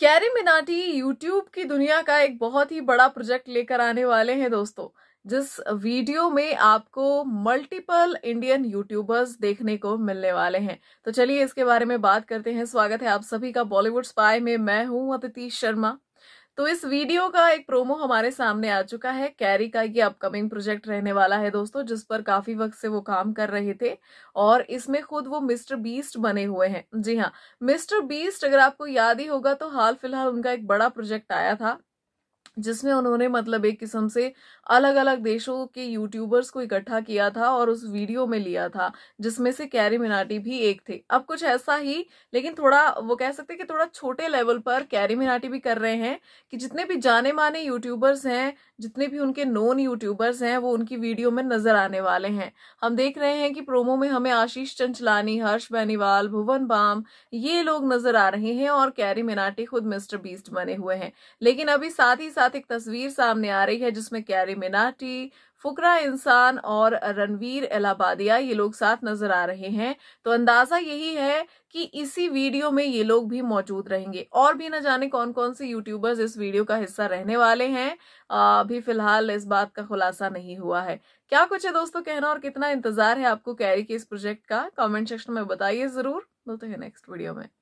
carry Minati YouTube की दुनिया का एक बहुत ही बड़ा प्रोजेक्ट लेकर आने वाले हैं दोस्तों जिस वीडियो में आपको मल्टीपल इंडियन यूट्यूबर्स देखने को मिलने वाले हैं तो चलिए इसके बारे में बात करते हैं स्वागत है आप सभी का बॉलीवुड स्पाई में मैं हूं अतिथि शर्मा तो इस वीडियो का एक प्रोमो हमारे सामने आ चुका है कैरी का ये अपकमिंग प्रोजेक्ट रहने वाला है दोस्तों जिस पर काफी वक्त से वो काम कर रहे थे और इसमें खुद वो मिस्टर बीस्ट बने हुए हैं जी हाँ मिस्टर बीस्ट अगर आपको याद ही होगा तो हाल फिलहाल उनका एक बड़ा प्रोजेक्ट आया था जिसमें उन्होंने मतलब एक किस्म से अलग अलग देशों के यूट्यूबर्स को इकट्ठा किया था और उस वीडियो में लिया था जिसमें से कैरी मिनाटी भी एक थे अब कुछ ऐसा ही लेकिन थोड़ा वो कह सकते कि थोड़ा छोटे लेवल पर कैरी मिनाटी भी कर रहे हैं कि जितने भी जाने माने यूट्यूबर्स हैं जितने भी उनके नॉन यूट्यूबर्स हैं वो उनकी वीडियो में नजर आने वाले हैं हम देख रहे हैं कि प्रोमो में हमें आशीष चंचलानी हर्ष बेनीवाल भुवन बाम ये लोग नजर आ रहे हैं और कैरी मिनाटी खुद मिस्टर बीस्ट बने हुए हैं लेकिन अभी साथ ही साथ साथ एक तस्वीर सामने आ रही है जिसमें कैरी मिनाटी फुकरा इंसान और रणवीर एलाबादिया ये लोग साथ नजर आ रहे हैं तो अंदाजा यही है कि इसी वीडियो में ये लोग भी मौजूद रहेंगे और भी न जाने कौन कौन से यूट्यूबर्स इस वीडियो का हिस्सा रहने वाले हैं अभी फिलहाल इस बात का खुलासा नहीं हुआ है क्या कुछ है दोस्तों कहना और कितना इंतजार है आपको कैरी के इस प्रोजेक्ट का कॉमेंट सेक्शन में बताइए जरूर मिलते हैं नेक्स्ट वीडियो में